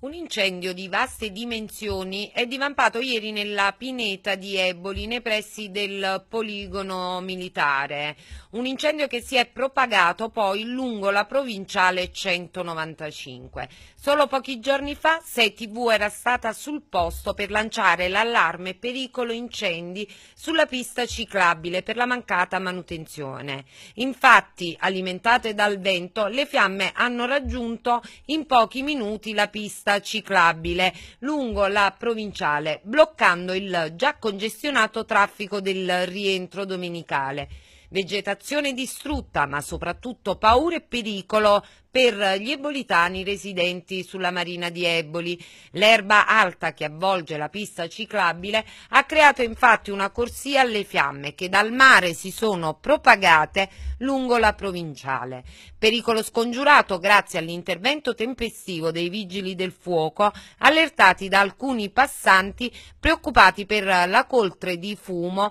Un incendio di vaste dimensioni è divampato ieri nella pineta di Eboli, nei pressi del poligono militare. Un incendio che si è propagato poi lungo la provinciale 195. Solo pochi giorni fa TV era stata sul posto per lanciare l'allarme pericolo incendi sulla pista ciclabile per la mancata manutenzione. Infatti, alimentate dal vento, le fiamme hanno raggiunto in pochi minuti la pista pista ciclabile lungo la provinciale, bloccando il già congestionato traffico del rientro domenicale vegetazione distrutta ma soprattutto paura e pericolo per gli ebolitani residenti sulla marina di Eboli. L'erba alta che avvolge la pista ciclabile ha creato infatti una corsia alle fiamme che dal mare si sono propagate lungo la provinciale. Pericolo scongiurato grazie all'intervento tempestivo dei vigili del fuoco allertati da alcuni passanti preoccupati per la coltre di fumo